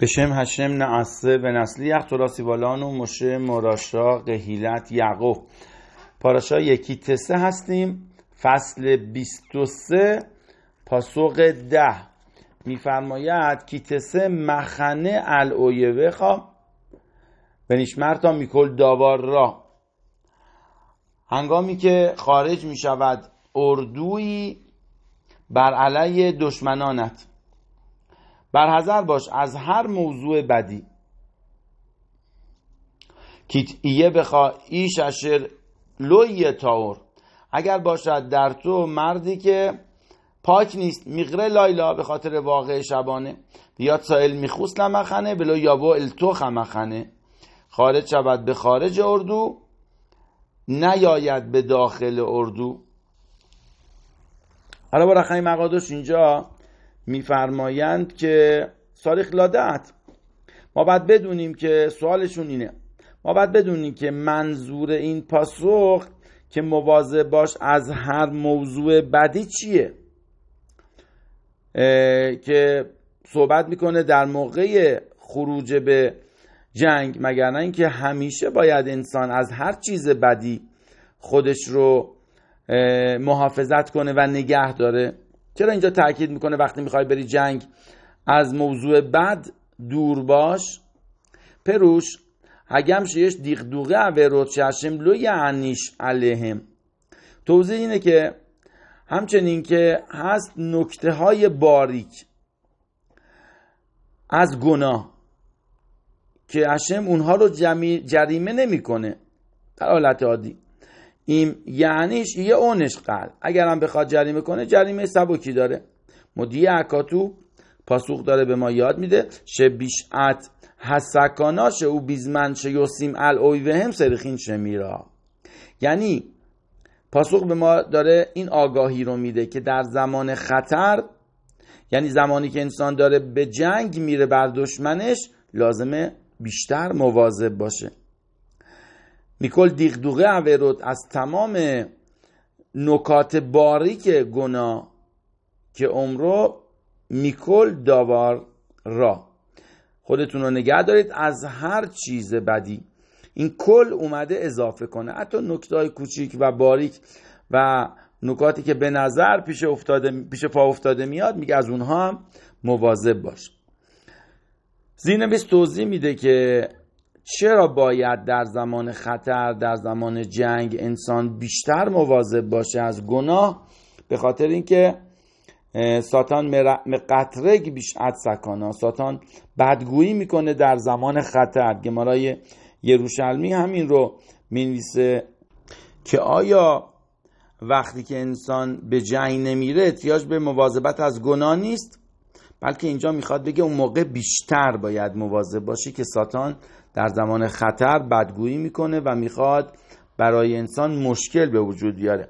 به شم هشم نعصه به نسلی یخ تراسیوالان و مشه مراشا قهیلت یعقوب پاراشا یکی تسه هستیم فصل سه پاسوق ده میفرماید کیتسه مخنه الویوه خواه بنیشمرتا میکل داوار را هنگامی که خارج میشود شود اردوی بر علیه دشمنانت بر باش از هر موضوع بدی ایه بخوا ایش اشر لوی تاور اگر باشد در تو مردی که پاک نیست میغره لایلا به خاطر واقع شبانه بیاد سائل میخوست لمخنه بلو یابو التو خمخنه خارج شود به خارج اردو نیاید به داخل اردو حالا با رقم مقادش اینجا میفرمایند که ساریخ لادت ما باید بدونیم که سوالشون اینه ما باید بدونیم که منظور این پاسخ که مواظب باش از هر موضوع بدی چیه که صحبت میکنه در موقع خروج به جنگ مگر نه اینکه همیشه باید انسان از هر چیز بدی خودش رو محافظت کنه و نگه داره چرا اینجا تاکید میکنه وقتی میخوای بری جنگ از موضوع بد دور باش پروش هگم شیش دوغه عورت ششم لو یعنیش علیهم توضیح اینه که همچنین که هست نکته های باریک از گناه که اشم اونها رو جریمه نمیکنه در حالت عادی این یعنیش یه اونش قل هم بخواد جریمه کنه جریمه سبکی داره مدی اکاتو پاسخ داره به ما یاد میده شه بیشعت حسکاناش او بیزمن شه یوسیم ال هم سرخین شه میرا یعنی پاسخ به ما داره این آگاهی رو میده که در زمان خطر یعنی زمانی که انسان داره به جنگ میره بر دشمنش لازمه بیشتر مواظب باشه میکل دیغدوغه عویرود از تمام نکات باریک گناه که عمرو میکل داوار را خودتون رو نگه دارید از هر چیز بدی این کل اومده اضافه کنه حتی نکتای کوچیک و باریک و نکاتی که به نظر پیش, افتاده، پیش پا افتاده میاد میگه از اونها هم مواظب باش زینویس توضیح میده که چرا باید در زمان خطر در زمان جنگ انسان بیشتر مواظب باشه از گناه به خاطر اینکه ساتان قطره بیش از سکانا ساتان بدگویی میکنه در زمان خطر گمارای یروشلمی همین رو مینویسه که آیا وقتی که انسان به جنگ نمیره احتیاج به مواظبت از گناه نیست بلکه اینجا میخواد بگه اون موقع بیشتر باید مواظب باشی که ساتان در زمان خطر بدگویی میکنه و میخواد برای انسان مشکل به وجود بیاره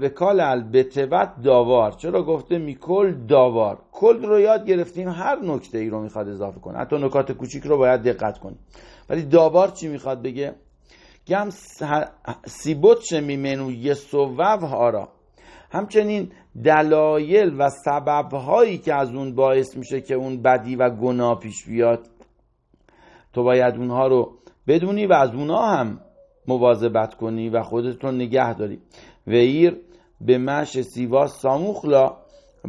به کال البتوت داوار چرا گفته میکل داوار کل رو یاد گرفتیم هر نکته ای رو میخواد اضافه کنه حتی نکات کوچیک رو باید دقت کنیم ولی داوار چی میخواد بگه گم سیبوت چه میمنو یه سوو ها را همچنین دلایل و سبب هایی که از اون باعث میشه که اون بدی و گناه پیش بیاد تو باید اونها رو بدونی و از اونها هم مواظبت کنی و خودت رو نگه داری ویر به مش سیوا ساموخلا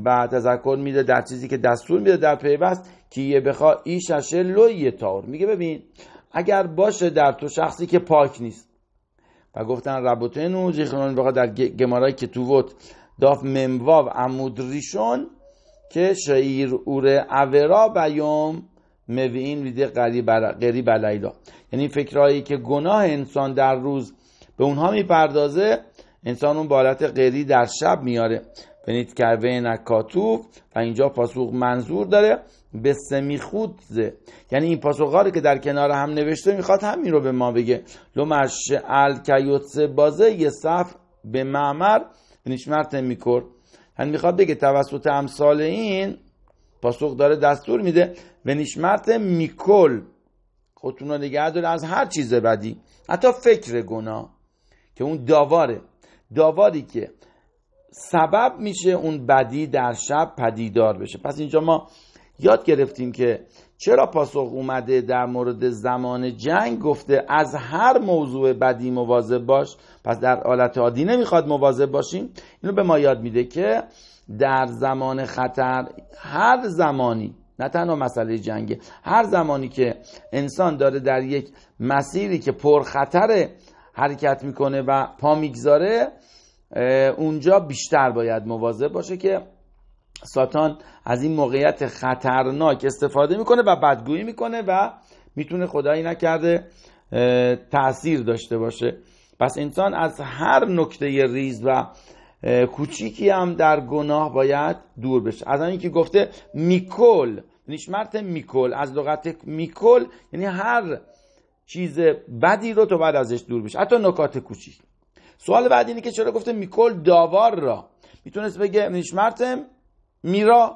و تذکر میده در چیزی که دستور میده در پیوست که یه بخوا ایششه لوی تار میگه ببین اگر باشه در تو شخصی که پاک نیست و گفتن ربوتنو جیخنون بخوا در گمارای که تو وط داف ممواو عمود ریشون که شعیر اوره اورا بیوم موئین ویده قریب علیلا یعنی فکرهایی که گناه انسان در روز به اونها میپردازه انسان اون بالت قری در شب میاره بنید کروه نکاتوف و اینجا پاسخ منظور داره به سمی خودزه یعنی این پاسخ که در کنار هم نوشته میخواد همین رو به ما بگه لومش الکیوتس بازه یه صف به معمر نشمرت میکرد یعنی میخواد بگه توسط امثال این پاسخ داره دستور میده و میکول میکل خودتون رو نگه داره از هر چیز بدی حتی فکر گناه که اون داواره داواری که سبب میشه اون بدی در شب پدیدار بشه پس اینجا ما یاد گرفتیم که چرا پاسخ اومده در مورد زمان جنگ گفته از هر موضوع بدی مواظب باش پس در حالت عادی نمیخواد مواظب باشیم اینو به ما یاد میده که در زمان خطر هر زمانی نه تنها مسئله جنگه هر زمانی که انسان داره در یک مسیری که پر خطر حرکت میکنه و پا میگذاره اونجا بیشتر باید مواظب باشه که ساتان از این موقعیت خطرناک استفاده میکنه و بدگویی میکنه و میتونه خدایی نکرده تاثیر داشته باشه پس انسان از هر نکته ریز و کوچیکی هم در گناه باید دور بشه از اینکه گفته میکل نیشمرت میکل از لغت میکل یعنی هر چیز بدی رو تو بعد ازش دور بشه حتی نکات کوچیک سوال بعد اینه که چرا گفته میکل داوار را میتونست بگه نشمرتم میرا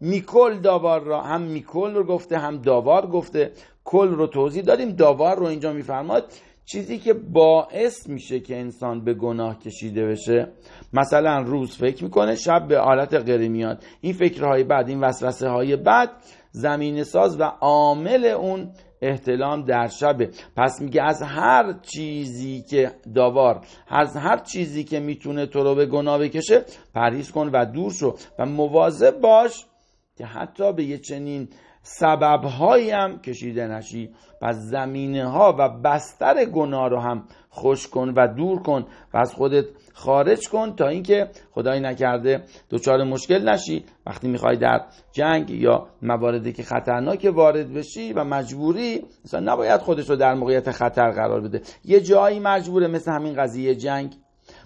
میکل داوار را هم میکل رو گفته هم داوار گفته کل رو توضیح دادیم داوار رو اینجا میفرماد چیزی که باعث میشه که انسان به گناه کشیده بشه مثلا روز فکر میکنه شب به حالت غری میاد این فکرهای بعد این وسوسه های بعد زمین ساز و عامل اون احتلام در شبه پس میگه از هر چیزی که داوار از هر چیزی که میتونه تو رو به گناه بکشه پرهیز کن و دور شو و مواظب باش که حتی به یه چنین سبب هم کشیده نشی پس زمینه ها و بستر گناه رو هم خوش کن و دور کن و از خودت خارج کن تا اینکه خدایی نکرده دچار مشکل نشی وقتی میخوای در جنگ یا مواردی که خطرناک وارد بشی و مجبوری مثلا نباید خودش رو در موقعیت خطر قرار بده یه جایی مجبوره مثل همین قضیه جنگ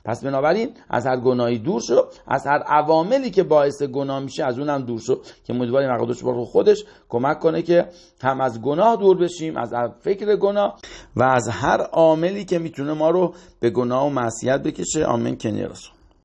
پس بنابراین از هر گناهی دور شو از هر عواملی که باعث گناه میشه از اونم دور شو که امیدواریم مقدس بر خودش کمک کنه که هم از گناه دور بشیم از فکر گناه و از هر عاملی که میتونه ما رو به گناه و معصیت بکشه آمین کنیرسون